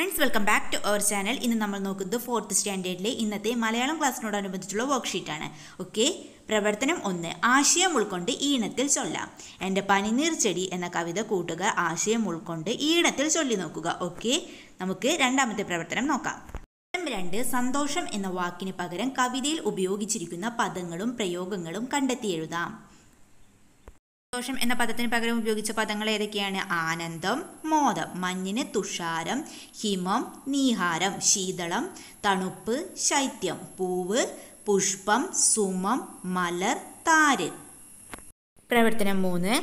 friends welcome back to our channel ഇന്ന് നമ്മൾ നോക്കുന്നത് ഫോർത്ത് സ്റ്റാൻഡേർഡിലെ ഇന്നത്തെ മലയാളം ക്ലാസ്സിനോടനുബന്ധിച്ചുള്ള വർക്ക്ഷീറ്റാണ് ഓക്കെ പ്രവർത്തനം ഒന്ന് ആശയം ഉൾക്കൊണ്ട് ഈണത്തിൽ ചൊല്ലാം എൻ്റെ പനിനീർ ചെടി എന്ന കവിത കൂട്ടുക ആശയം ഉൾക്കൊണ്ട് ഈണത്തിൽ ചൊല്ലി നോക്കുക ഓക്കെ നമുക്ക് രണ്ടാമത്തെ പ്രവർത്തനം നോക്കാം രണ്ട് സന്തോഷം എന്ന വാക്കിന് പകരം കവിതയിൽ ഉപയോഗിച്ചിരിക്കുന്ന പദങ്ങളും പ്രയോഗങ്ങളും കണ്ടെത്തി എഴുതാം സന്തോഷം എന്ന പദത്തിന് പകരം ഉപയോഗിച്ച പദങ്ങൾ ഏതൊക്കെയാണ് ആനന്ദം മോദം മഞ്ഞിന് തുഷാരം ഹിമം നീഹാരം ശീതളം തണുപ്പ് ശൈത്യം പൂവ് പുഷ്പം സുമം മലർ താര് പ്രവർത്തനം മൂന്ന്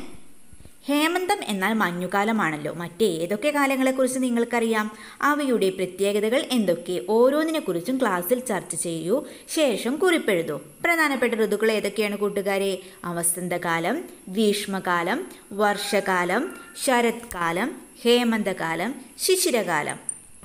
ഹേമന്തം എന്നാൽ മഞ്ഞുകാലമാണല്ലോ മറ്റേതൊക്കെ കാലങ്ങളെക്കുറിച്ച് നിങ്ങൾക്കറിയാം അവയുടെ പ്രത്യേകതകൾ എന്തൊക്കെ ഓരോന്നിനെക്കുറിച്ചും ക്ലാസ്സിൽ ചർച്ച ചെയ്യൂ ശേഷം കുറിപ്പെഴുതൂ പ്രധാനപ്പെട്ട ഋതുക്കൾ ഏതൊക്കെയാണ് കൂട്ടുകാരെ അവസന്തകാലം ഗ്രീഷ്മകാലം വർഷകാലം ശരത്കാലം ഹേമന്തകാലം ശിശിരകാലം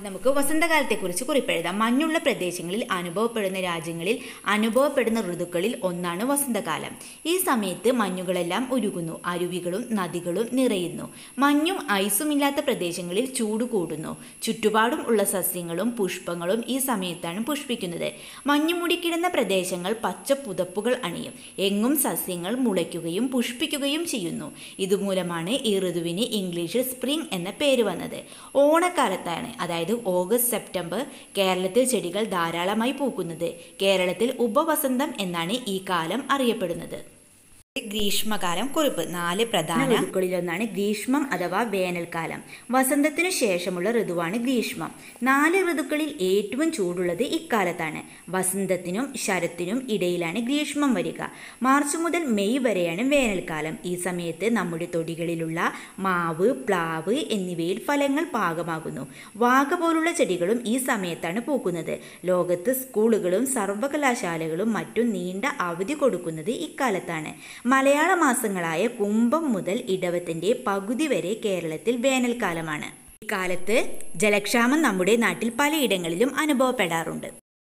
നമുക്ക് വസന്തകാലത്തെക്കുറിച്ച് കുറിപ്പെഴുതാം മഞ്ഞുള്ള പ്രദേശങ്ങളിൽ അനുഭവപ്പെടുന്ന രാജ്യങ്ങളിൽ അനുഭവപ്പെടുന്ന ഋതുക്കളിൽ ഒന്നാണ് വസന്തകാലം ഈ സമയത്ത് മഞ്ഞുകളെല്ലാം ഉരുകുന്നു അരുവികളും നദികളും നിറയുന്നു മഞ്ഞും ഐസും ഇല്ലാത്ത പ്രദേശങ്ങളിൽ ചൂട് കൂടുന്നു ചുറ്റുപാടും ഉള്ള സസ്യങ്ങളും പുഷ്പങ്ങളും ഈ സമയത്താണ് പുഷ്പിക്കുന്നത് മഞ്ഞുമുടിക്കിടുന്ന പ്രദേശങ്ങൾ പച്ച പുതപ്പുകൾ അണിയും എങ്ങും സസ്യങ്ങൾ മുളയ്ക്കുകയും പുഷ്പിക്കുകയും ചെയ്യുന്നു ഇതുമൂലമാണ് ഈ ഋതുവിന് ഇംഗ്ലീഷിൽ സ്പ്രിംഗ് എന്ന പേര് വന്നത് ഓണക്കാലത്താണ് അതായത് ഓഗസ്റ്റ് സെപ്റ്റംബർ കേരളത്തിൽ ചെടികൾ ധാരാളമായി പൂക്കുന്നത് കേരളത്തിൽ ഉപവസന്തം എന്നാണ് ഈ കാലം അറിയപ്പെടുന്നത് ഗ്രീഷ്മകാലം കുറിപ്പ് നാല് പ്രധാന ഋതുക്കളിലൊന്നാണ് ഗ്രീഷ്മം അഥവാ വേനൽക്കാലം വസന്തത്തിനു ശേഷമുള്ള ഋതുവാണ് ഗ്രീഷ്മം നാല് ഋതുക്കളിൽ ഏറ്റവും ചൂടുള്ളത് ഇക്കാലത്താണ് വസന്തത്തിനും ശരത്തിനും ഇടയിലാണ് ഗ്രീഷ്മം വരിക മാർച്ച് മുതൽ മെയ് വരെയാണ് വേനൽക്കാലം ഈ സമയത്ത് നമ്മുടെ തൊടികളിലുള്ള മാവ് പ്ലാവ് എന്നിവയിൽ ഫലങ്ങൾ പാകമാകുന്നു വാഗ പോലുള്ള ചെടികളും ഈ സമയത്താണ് പൂക്കുന്നത് ലോകത്ത് സ്കൂളുകളും സർവകലാശാലകളും മറ്റും നീണ്ട അവധി കൊടുക്കുന്നത് ഇക്കാലത്താണ് മലയാള മാസങ്ങളായ കുംഭം മുതൽ ഇടവത്തിൻ്റെ പകുതി വരെ കേരളത്തിൽ വേനൽക്കാലമാണ് ഇക്കാലത്ത് ജലക്ഷാമം നമ്മുടെ നാട്ടിൽ പലയിടങ്ങളിലും അനുഭവപ്പെടാറുണ്ട്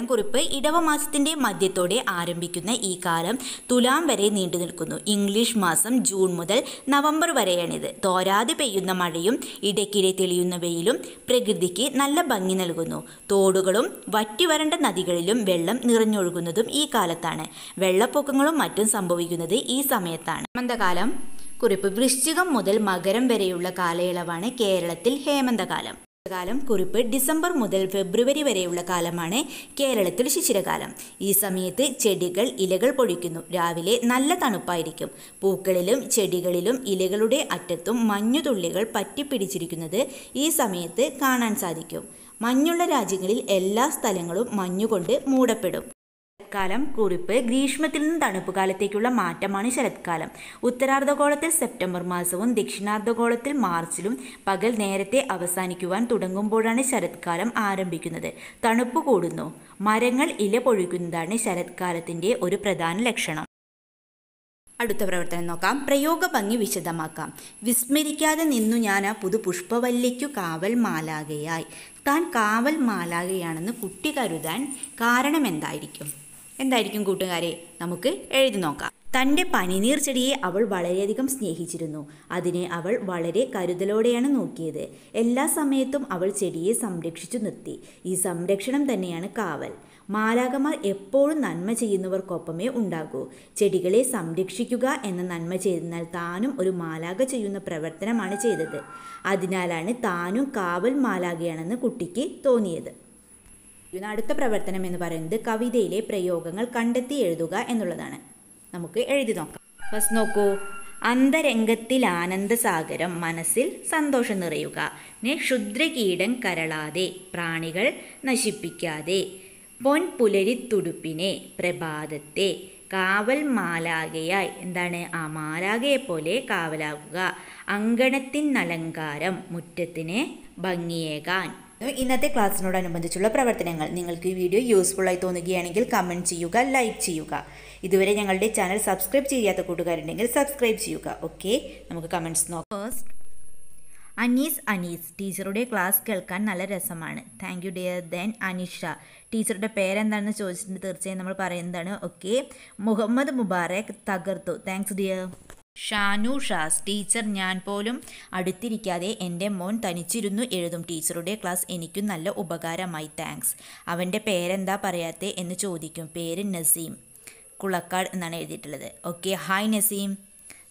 കുറിപ്പ് മാസത്തിന്റെ മധ്യത്തോടെ ആരംഭിക്കുന്ന ഈ കാലം തുലാം വരെ നീണ്ടു നിൽക്കുന്നു ഇംഗ്ലീഷ് മാസം ജൂൺ മുതൽ നവംബർ വരെയാണിത് തോരാതെ പെയ്യുന്ന മഴയും ഇടയ്ക്കിടെ തെളിയുന്ന വെയിലും പ്രകൃതിക്ക് നല്ല ഭംഗി നൽകുന്നു തോടുകളും വറ്റിവരണ്ട നദികളിലും വെള്ളം നിറഞ്ഞൊഴുകുന്നതും ഈ കാലത്താണ് വെള്ളപ്പൊക്കങ്ങളും മറ്റും സംഭവിക്കുന്നത് ഈ സമയത്താണ് ഹേമന്തകാലം കുറിപ്പ് വൃശ്ചികം മുതൽ മകരം വരെയുള്ള കാലയളവാണ് കേരളത്തിൽ ഹേമന്തകാലം ശിശിരകാലം കുറിപ്പ് ഡിസംബർ മുതൽ ഫെബ്രുവരി വരെയുള്ള കാലമാണ് കേരളത്തിൽ ശിശിരകാലം ഈ സമയത്ത് ചെടികൾ ഇലകൾ പൊഴിക്കുന്നു രാവിലെ നല്ല തണുപ്പായിരിക്കും പൂക്കളിലും ചെടികളിലും ഇലകളുടെ അറ്റത്തും മഞ്ഞുതുള്ളികൾ പറ്റിപ്പിടിച്ചിരിക്കുന്നത് ഈ സമയത്ത് കാണാൻ സാധിക്കും മഞ്ഞുള്ള രാജ്യങ്ങളിൽ എല്ലാ സ്ഥലങ്ങളും മഞ്ഞുകൊണ്ട് മൂടപ്പെടും കാലം കുറിപ്പ് ഗ്രീഷ്മത്തിൽ നിന്ന് തണുപ്പ് കാലത്തേക്കുള്ള മാറ്റമാണ് ശരത്കാലം ഉത്തരാർദ്ധഗോളത്തിൽ സെപ്റ്റംബർ മാസവും ദക്ഷിണാർദ്ധഗോളത്തിൽ മാർച്ചിലും പകൽ നേരത്തെ അവസാനിക്കുവാൻ തുടങ്ങുമ്പോഴാണ് ശരത്കാലം ആരംഭിക്കുന്നത് തണുപ്പ് കൂടുന്നു മരങ്ങൾ ഇല പൊഴിക്കുന്നതാണ് ശരത്കാലത്തിന്റെ ഒരു പ്രധാന ലക്ഷണം അടുത്ത പ്രവർത്തനം നോക്കാം പ്രയോഗ ഭംഗി വിശദമാക്കാം വിസ്മരിക്കാതെ നിന്നു ഞാൻ ആ പുഷ്പവല്ലിക്കു കാവൽ മാലാകയായി താൻ കാവൽ മാലാകയാണെന്ന് കുട്ടി കരുതാൻ കാരണമെന്തായിരിക്കും എന്തായിരിക്കും കൂട്ടുകാരെ നമുക്ക് എഴുതി നോക്കാം തൻ്റെ പനിനീർ ചെടിയെ അവൾ വളരെയധികം സ്നേഹിച്ചിരുന്നു അതിനെ അവൾ വളരെ കരുതലോടെയാണ് നോക്കിയത് എല്ലാ സമയത്തും അവൾ ചെടിയെ സംരക്ഷിച്ചു നിർത്തി ഈ സംരക്ഷണം തന്നെയാണ് കാവൽ മാലാകമാർ എപ്പോഴും നന്മ ചെയ്യുന്നവർക്കൊപ്പമേ ഉണ്ടാകൂ ചെടികളെ സംരക്ഷിക്കുക എന്ന നന്മ ചെയ്താൽ താനും ഒരു മാലാക ചെയ്യുന്ന പ്രവർത്തനമാണ് ചെയ്തത് അതിനാലാണ് താനും കാവൽ മാലാകയാണെന്ന് കുട്ടിക്ക് തോന്നിയത് സഹായിക്കുന്ന അടുത്ത പ്രവർത്തനം എന്ന് പറയുന്നത് കവിതയിലെ പ്രയോഗങ്ങൾ കണ്ടെത്തി എഴുതുക എന്നുള്ളതാണ് നമുക്ക് എഴുതി നോക്കാം ഫസ്റ്റ് നോക്കൂ അന്തരംഗത്തിൽ ആനന്ദസാഗരം മനസ്സിൽ സന്തോഷം നിറയുക നെ ക്ഷുദ്രകീടം കരളാതെ പ്രാണികൾ നശിപ്പിക്കാതെ പൊൻപുലരിത്തുടുപ്പിനെ പ്രഭാതത്തെ കാവൽ മാലാകയായി എന്താണ് ആ മാലാകയെ പോലെ കാവലാകുക അങ്കണത്തിൻ അലങ്കാരം മുറ്റത്തിന് ഭംഗിയേകാൻ ഇന്നത്തെ ക്ലാസ്സിനോടനുബന്ധിച്ചുള്ള പ്രവർത്തനങ്ങൾ നിങ്ങൾക്ക് ഈ വീഡിയോ യൂസ്ഫുള്ളായി തോന്നുകയാണെങ്കിൽ കമൻറ്റ് ചെയ്യുക ലൈക്ക് ചെയ്യുക ഇതുവരെ ഞങ്ങളുടെ ചാനൽ സബ്സ്ക്രൈബ് ചെയ്യാത്ത കൂട്ടുകാരുണ്ടെങ്കിൽ സബ്സ്ക്രൈബ് ചെയ്യുക ഓക്കെ നമുക്ക് കമൻസ് നോക്കാം അനീസ് അനീസ് ടീച്ചറുടെ ക്ലാസ് കേൾക്കാൻ നല്ല രസമാണ് thank you dear then Anisha ടീച്ചറുടെ പേരെന്താണെന്ന് ചോദിച്ചിട്ടുണ്ട് തീർച്ചയായും നമ്മൾ പറയുന്നതാണ് ഓക്കെ മുഹമ്മദ് മുബാറക് തകർത്തു thanks dear Shanu Shaz teacher ഞാൻ പോലും അടുത്തിരിക്കാതെ എൻ്റെ മോൻ തനിച്ചിരുന്നു എഴുതും ടീച്ചറുടെ ക്ലാസ് എനിക്കും നല്ല ഉപകാരമായി താങ്ക്സ് അവൻ്റെ പേരെന്താ പറയാത്തേ എന്ന് ചോദിക്കും പേര് നസീം കുളക്കാട് എന്നാണ് എഴുതിയിട്ടുള്ളത് ഓക്കെ ഹായ് നസീം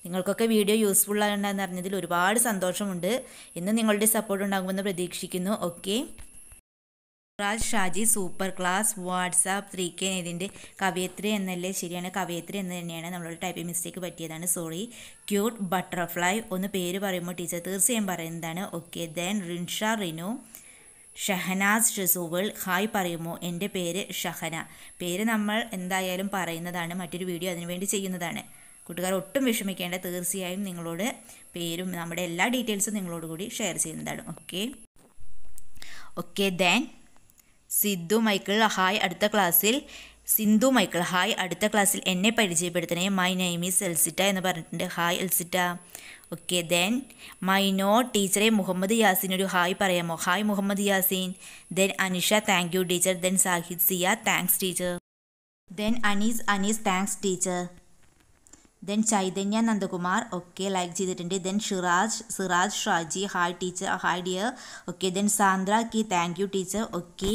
നിങ്ങൾക്കൊക്കെ വീഡിയോ യൂസ്ഫുൾ ആയിട്ടുണ്ടെന്ന് അറിഞ്ഞതിൽ ഒരുപാട് സന്തോഷമുണ്ട് ഇന്ന് നിങ്ങളുടെ സപ്പോർട്ട് ഉണ്ടാകുമെന്ന് പ്രതീക്ഷിക്കുന്നു okay Rituraj Shaji super class WhatsApp three K ഇതിൻ്റെ കവയത്രി എന്നല്ലേ ശരിയാണ് കവയത്രി എന്ന് തന്നെയാണ് നമ്മളൊരു ടൈപ്പിംഗ് മിസ്റ്റേക്ക് പറ്റിയതാണ് സോറി ക്യൂട്ട് ബട്ടർഫ്ലൈ ഒന്ന് പേര് പറയുമ്പോൾ ടീച്ചർ തീർച്ചയായും പറയുന്നതാണ് ഓക്കെ ദെൻ റിൻഷ റിനു ഷഹനാസ് ഷസൂവൾ ഹായ് പറയുമോ എൻ്റെ പേര് ഷഹന പേര് നമ്മൾ എന്തായാലും പറയുന്നതാണ് മറ്റൊരു വീഡിയോ അതിനുവേണ്ടി ചെയ്യുന്നതാണ് കൂട്ടുകാർ ഒട്ടും വിഷമിക്കേണ്ട തീർച്ചയായും നിങ്ങളോട് പേരും നമ്മുടെ എല്ലാ ഡീറ്റെയിൽസും നിങ്ങളോട് കൂടി ഷെയർ ചെയ്യുന്നതാണ് okay okay then Sidhu Michael hi അടുത്ത ക്ലാസ്സിൽ സിന്ധു മൈക്കിൾ ഹായ് അടുത്ത ക്ലാസ്സിൽ എന്നെ പരിചയപ്പെടുത്തണേ മൈ നെയിം ഈസ് എൽസിറ്റ എന്ന് പറഞ്ഞിട്ടുണ്ട് hi Elsita okay then my no ടീച്ചറെ മുഹമ്മദ് യാസിൻ ഒരു ഹായ് പറയാമോ hi Muhammad Yasin then Anisha thank you teacher then Sahid Siya thanks teacher then Anees Anees thanks teacher then Chaitanya Nandakumar okay like ചെയ്തിട്ടുണ്ട് then Shiraj Siraj Shaji hi teacher hi dear okay then Sandra കി thank you teacher okay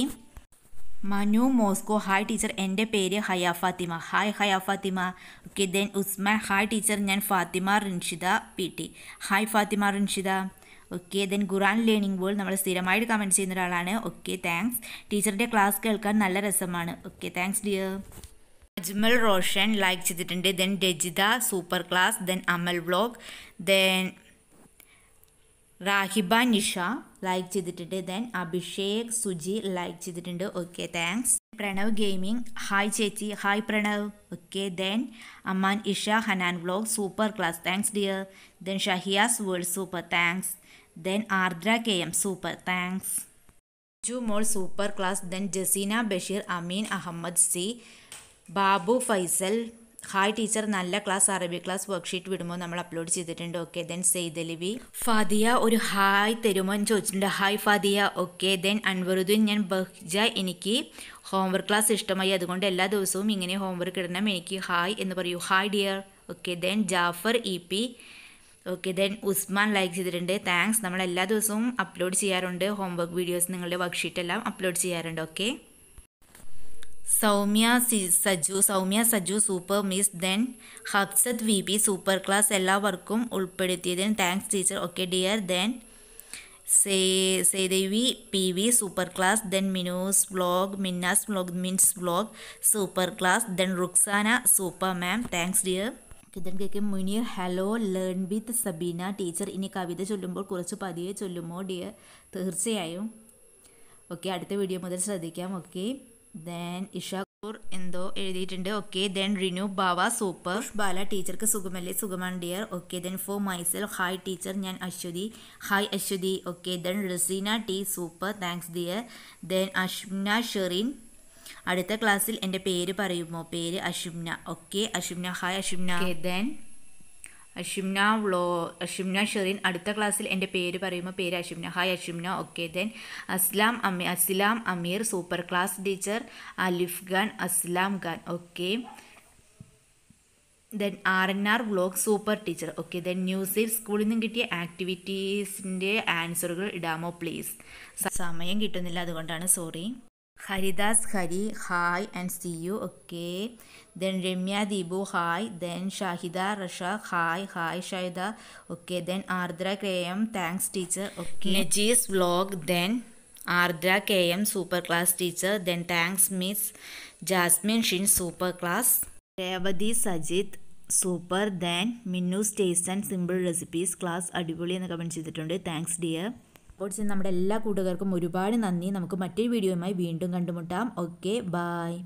Manu Moscow hi teacher എൻ്റെ പേര് Haya Fathima hi Haya Fathima okay then Usman hi teacher ഞാൻ Fathima Rinshitha P T hi Fathima Rinshitha okay then Quran learning world നമ്മൾ സ്ഥിരമായിട്ട് comment ചെയ്യുന്ന ഒരാളാണ് okay thanks ടീച്ചറിൻ്റെ class കേൾക്കാൻ നല്ല രസമാണ് okay thanks dear Ajmal Roshan like ചെയ്തിട്ടുണ്ട് then Rajitha super class then Amal vlog then Rahiba Nisha like the the today then Abhishek Suji like ചെയ്തിട്ടുണ്ട് okay thanks Pranav gaming hi ചേച്ചി hi Pranav okay then Aman Isha Hanan vlog super class thanks dear then Shahiyas world super thanks then Aadra K M super thanks ജു മോൾ super class then Jaseena Basheer Ameen Ahammed C Babu Faisal hi teacher നല്ല class അറബി class worksheet വിടുമ്പോൾ നമ്മൾ upload ചെയ്തിട്ടുണ്ട് okay then സെയ്തലിവി Fadiya ഒരു hi തരുമോ എന്ന് ചോദിച്ചിട്ടുണ്ട് hi Fadiya okay then Anwaruddin ഞാൻ ബഹ്ജ എനിക്ക് ഹോംവർക്ക് ക്ലാസ് ഇഷ്ടമായി അതുകൊണ്ട് എല്ലാ ദിവസവും ഇങ്ങനെ ഹോംവർക്ക് ഇടണം എനിക്ക് ഹായ് എന്ന് പറയൂ hi dear okay then Jafar E P okay then Usman like ചെയ്തിട്ടുണ്ട് താങ്ക്സ് നമ്മൾ എല്ലാ ദിവസവും അപ്ലോഡ് ചെയ്യാറുണ്ട് ഹോംവർക്ക് വീഡിയോസ് നിങ്ങളുടെ വർക്ക്ഷീറ്റ് എല്ലാം അപ്ലോഡ് ചെയ്യാറുണ്ട് okay Soumya C Saju Soumya Saju super miss then Habsath V P super class എല്ലാവർക്കും ഉൾപ്പെടുത്തിയതിന് thanks teacher okay dear then സേ സേദേവി P V super class then മിനൂസ് വ്ലോഗ് മിന്നാസ് വ്ലോഗ് മിൻസ് vlog super class then Ruksana super ma'am thanks dear കിതൻ കേക്ക് മുനിയർ hello learn with Sabeena teacher ഇനി കവിത ചൊല്ലുമ്പോൾ കുറച്ച് പതിയെ ചൊല്ലുമോ ഡിയർ തീർച്ചയായും ഓക്കെ അടുത്ത വീഡിയോ മുതൽ ശ്രദ്ധിക്കാം ഓക്കെ ദെൻ ഇഷ എന്തോ എഴുതിയിട്ടുണ്ട് okay then Rinu Bava super ബാല ടീച്ചർക്ക് സുഖമല്ലേ സുഖമാണ് dear okay then for myself hi teacher ഞാൻ Aswathi hi Aswathi okay then Razeena T super thanks dear then Ashna Sherin അടുത്ത ക്ലാസ്സിൽ എൻ്റെ പേര് പറയുമോ പേര് Ashumna okay Ashumna hi Ashumna then അഷിംന വ്ളോ Ashimna Sherin അടുത്ത ക്ലാസ്സിൽ എൻ്റെ പേര് പറയുമ്പോൾ പേര് Ashimna hi Ashimna okay then Aslam Ami അസ്ലാം അമീർ super class teacher Alif Khan Aslam Khan okay then R N R vlog super teacher okay then ന്യൂസിൽ സ്കൂളിൽ നിന്നും കിട്ടിയ ആക്ടിവിറ്റീസിൻ്റെ ആൻസറുകൾ ഇടാമോ പ്ലീസ് സമയം കിട്ടുന്നില്ല അതുകൊണ്ടാണ് sorry Haridas Hari hi and see you okay then Ramya Deepu hi then Shahida Rasha hi hi Shahida okay then Ardra K M thanks teacher okay Najees vlog then Ardra K M super class teacher then thanks miss Jasmine ഷിൻ super class Revathi Sajith super then Minnu stays and simple recipes class അടിപൊളി എന്ന് comment ചെയ്തിട്ടുണ്ട് thanks dear അപ്പോൾ നമ്മുടെ എല്ലാ കൂട്ടുകാർക്കും ഒരുപാട് നന്ദി നമുക്ക് മറ്റൊരു വീഡിയോയുമായി വീണ്ടും കണ്ടുമുട്ടാം ഓക്കെ ബായ്